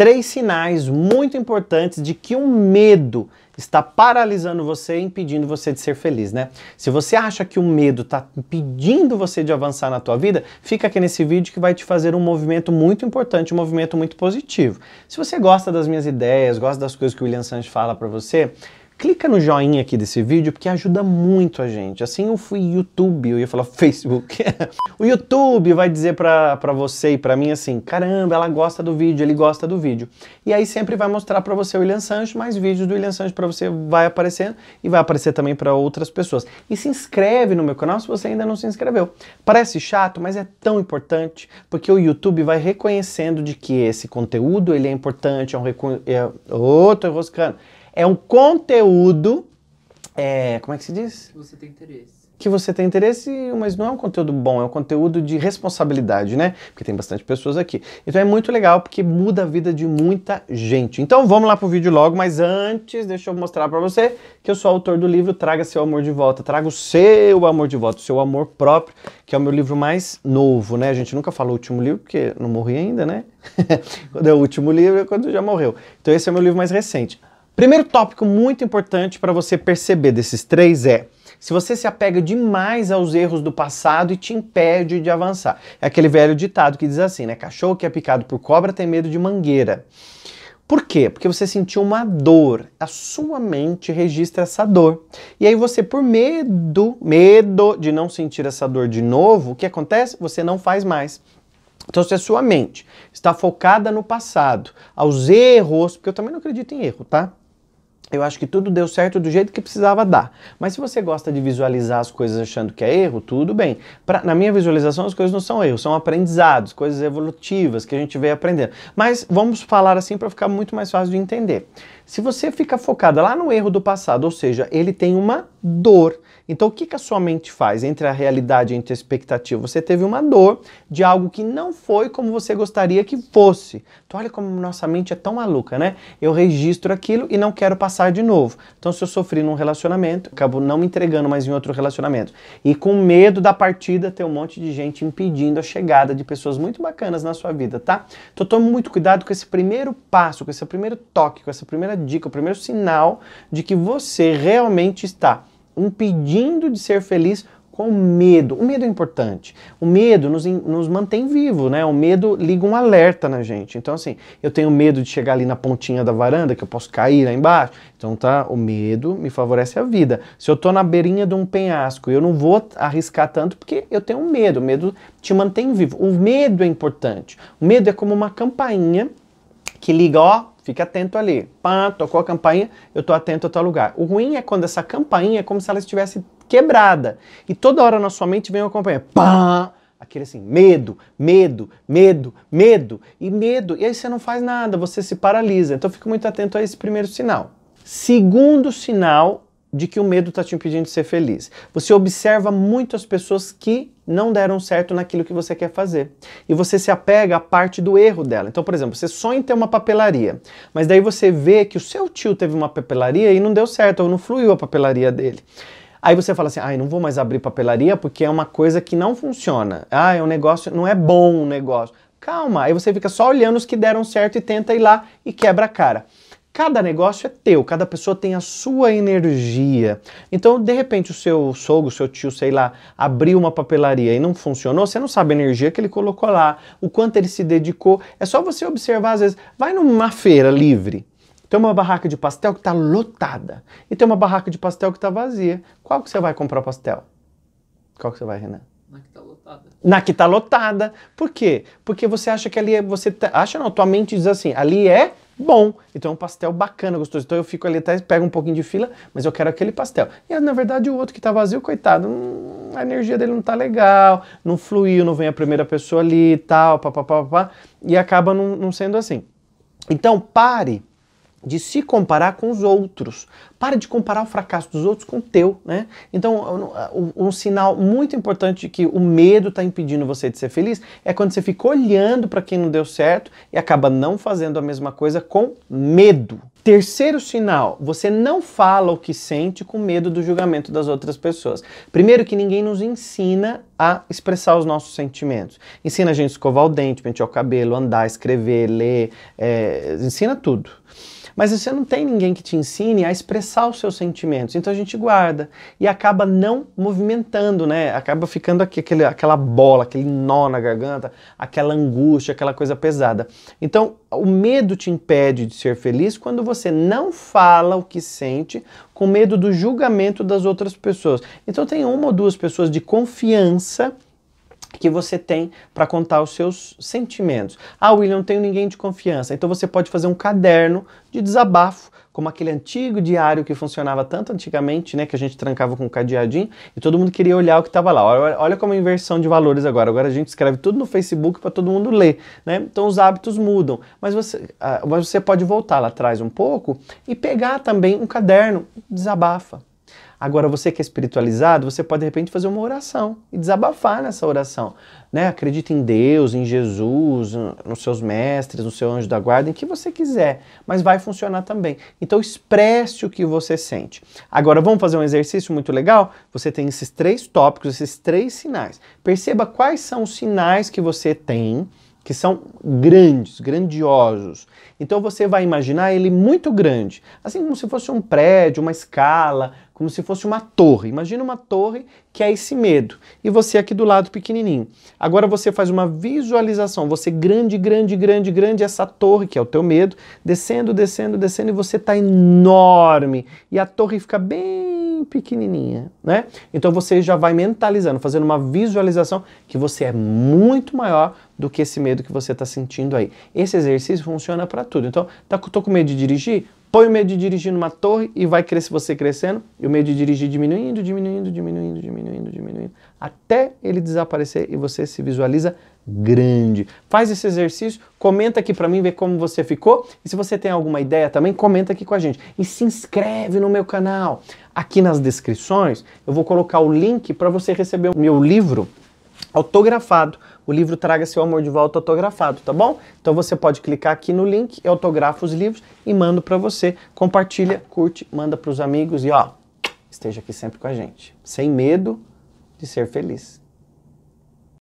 três sinais muito importantes de que um medo está paralisando você e impedindo você de ser feliz, né? Se você acha que o medo está impedindo você de avançar na tua vida, fica aqui nesse vídeo que vai te fazer um movimento muito importante, um movimento muito positivo. Se você gosta das minhas ideias, gosta das coisas que o William Sanches fala para você, clica no joinha aqui desse vídeo porque ajuda muito a gente. Assim eu fui YouTube, eu ia falar Facebook. o YouTube vai dizer pra, pra você e pra mim assim, caramba, ela gosta do vídeo, ele gosta do vídeo. E aí sempre vai mostrar pra você o William Sancho, mais vídeos do William Sancho pra você vai aparecendo e vai aparecer também pra outras pessoas. E se inscreve no meu canal se você ainda não se inscreveu. Parece chato, mas é tão importante porque o YouTube vai reconhecendo de que esse conteúdo ele é importante, é um... Recu... É... Oh, tô enroscando é um conteúdo. É, como é que se diz? Você tem interesse. Que você tem interesse, mas não é um conteúdo bom, é um conteúdo de responsabilidade, né? Porque tem bastante pessoas aqui. Então é muito legal porque muda a vida de muita gente. Então vamos lá pro vídeo logo, mas antes deixa eu mostrar para você que eu sou autor do livro Traga Seu Amor de Volta. Traga o seu amor de volta, o seu amor próprio, que é o meu livro mais novo, né? A gente nunca falou o último livro porque não morri ainda, né? quando é o último livro é quando já morreu. Então esse é o meu livro mais recente. Primeiro tópico muito importante para você perceber desses três é se você se apega demais aos erros do passado e te impede de avançar. É aquele velho ditado que diz assim, né? Cachorro que é picado por cobra tem medo de mangueira. Por quê? Porque você sentiu uma dor, a sua mente registra essa dor. E aí você, por medo, medo de não sentir essa dor de novo, o que acontece? Você não faz mais. Então, se a sua mente está focada no passado, aos erros, porque eu também não acredito em erro, tá? Eu acho que tudo deu certo do jeito que precisava dar. Mas se você gosta de visualizar as coisas achando que é erro, tudo bem. Pra, na minha visualização, as coisas não são erros, são aprendizados, coisas evolutivas que a gente veio aprendendo. Mas vamos falar assim para ficar muito mais fácil de entender. Se você fica focada lá no erro do passado, ou seja, ele tem uma dor. Então, o que, que a sua mente faz entre a realidade e entre a expectativa? Você teve uma dor de algo que não foi como você gostaria que fosse. Então, olha como nossa mente é tão maluca, né? Eu registro aquilo e não quero passar de novo. Então, se eu sofri num relacionamento, acabo não me entregando mais em outro relacionamento. E com medo da partida, ter um monte de gente impedindo a chegada de pessoas muito bacanas na sua vida, tá? Então, tome muito cuidado com esse primeiro passo, com esse primeiro toque, com essa primeira dica, o primeiro sinal de que você realmente está impedindo de ser feliz com medo. O medo é importante. O medo nos, nos mantém vivo, né? O medo liga um alerta na gente. Então, assim, eu tenho medo de chegar ali na pontinha da varanda, que eu posso cair lá embaixo. Então, tá, o medo me favorece a vida. Se eu tô na beirinha de um penhasco, eu não vou arriscar tanto porque eu tenho medo. O medo te mantém vivo. O medo é importante. O medo é como uma campainha que liga, ó, Fique atento ali. Pá, tocou a campainha, eu tô atento ao tal lugar. O ruim é quando essa campainha é como se ela estivesse quebrada. E toda hora na sua mente vem uma campainha. Pá! Aquele assim, medo, medo, medo, medo e medo. E aí você não faz nada, você se paralisa. Então fique muito atento a esse primeiro sinal. Segundo sinal de que o medo está te impedindo de ser feliz. Você observa muitas pessoas que não deram certo naquilo que você quer fazer. E você se apega à parte do erro dela. Então, por exemplo, você sonha em ter uma papelaria, mas daí você vê que o seu tio teve uma papelaria e não deu certo, ou não fluiu a papelaria dele. Aí você fala assim, ai, ah, não vou mais abrir papelaria porque é uma coisa que não funciona. Ah, é um negócio, não é bom o um negócio. Calma, aí você fica só olhando os que deram certo e tenta ir lá e quebra a cara. Cada negócio é teu, cada pessoa tem a sua energia. Então, de repente, o seu sogro, o seu tio, sei lá, abriu uma papelaria e não funcionou, você não sabe a energia que ele colocou lá, o quanto ele se dedicou. É só você observar, às vezes, vai numa feira livre, tem uma barraca de pastel que está lotada e tem uma barraca de pastel que está vazia. Qual que você vai comprar pastel? Qual que você vai, Renan? Na que está lotada. Na que está lotada. Por quê? Porque você acha que ali é. Você tá, acha não, tua mente diz assim, ali é bom. Então é um pastel bacana, gostoso. Então eu fico ali até pego um pouquinho de fila, mas eu quero aquele pastel. E na verdade o outro que tá vazio, coitado, hum, a energia dele não tá legal, não fluiu, não vem a primeira pessoa ali e tal, papapá, e acaba não, não sendo assim. Então pare de se comparar com os outros. Para de comparar o fracasso dos outros com o teu, né? Então, um, um sinal muito importante de que o medo está impedindo você de ser feliz é quando você fica olhando para quem não deu certo e acaba não fazendo a mesma coisa com medo. Terceiro sinal, você não fala o que sente com medo do julgamento das outras pessoas. Primeiro que ninguém nos ensina a expressar os nossos sentimentos. Ensina a gente a escovar o dente, pentear o cabelo, andar, escrever, ler, é, ensina tudo. Mas você não tem ninguém que te ensine a expressar os seus sentimentos, então a gente guarda e acaba não movimentando, né? Acaba ficando aqui, aquele, aquela bola, aquele nó na garganta, aquela angústia, aquela coisa pesada. Então o medo te impede de ser feliz quando você não fala o que sente com medo do julgamento das outras pessoas. Então tem uma ou duas pessoas de confiança que você tem para contar os seus sentimentos. Ah, William, não tenho ninguém de confiança. Então você pode fazer um caderno de desabafo, como aquele antigo diário que funcionava tanto antigamente, né, que a gente trancava com um cadeadinho e todo mundo queria olhar o que estava lá. Olha, olha como é a inversão de valores agora. Agora a gente escreve tudo no Facebook para todo mundo ler, né? Então os hábitos mudam, mas você, ah, mas você pode voltar lá atrás um pouco e pegar também um caderno, desabafa. Agora, você que é espiritualizado, você pode de repente fazer uma oração e desabafar nessa oração. Né? Acredita em Deus, em Jesus, nos seus mestres, no seu anjo da guarda, em que você quiser, mas vai funcionar também. Então, expresse o que você sente. Agora, vamos fazer um exercício muito legal? Você tem esses três tópicos, esses três sinais. Perceba quais são os sinais que você tem que são grandes, grandiosos. Então você vai imaginar ele muito grande, assim como se fosse um prédio, uma escala, como se fosse uma torre. Imagina uma torre que é esse medo e você aqui do lado pequenininho. Agora você faz uma visualização, você grande, grande, grande, grande essa torre que é o teu medo, descendo, descendo, descendo e você tá enorme e a torre fica bem pequenininha, né? Então você já vai mentalizando, fazendo uma visualização que você é muito maior do que esse medo que você está sentindo aí. Esse exercício funciona para tudo. Então, tá, tô com medo de dirigir? Põe o medo de dirigir numa torre e vai crescer você crescendo, e o medo de dirigir diminuindo, diminuindo, diminuindo, diminuindo, diminuindo, até ele desaparecer e você se visualiza grande. Faz esse exercício, comenta aqui para mim, ver como você ficou. E se você tem alguma ideia também, comenta aqui com a gente. E se inscreve no meu canal. Aqui nas descrições eu vou colocar o link para você receber o meu livro autografado. O livro Traga Seu Amor de Volta autografado, tá bom? Então você pode clicar aqui no link, eu autografo os livros e mando para você. Compartilha, curte, manda para os amigos e ó, esteja aqui sempre com a gente. Sem medo de ser feliz.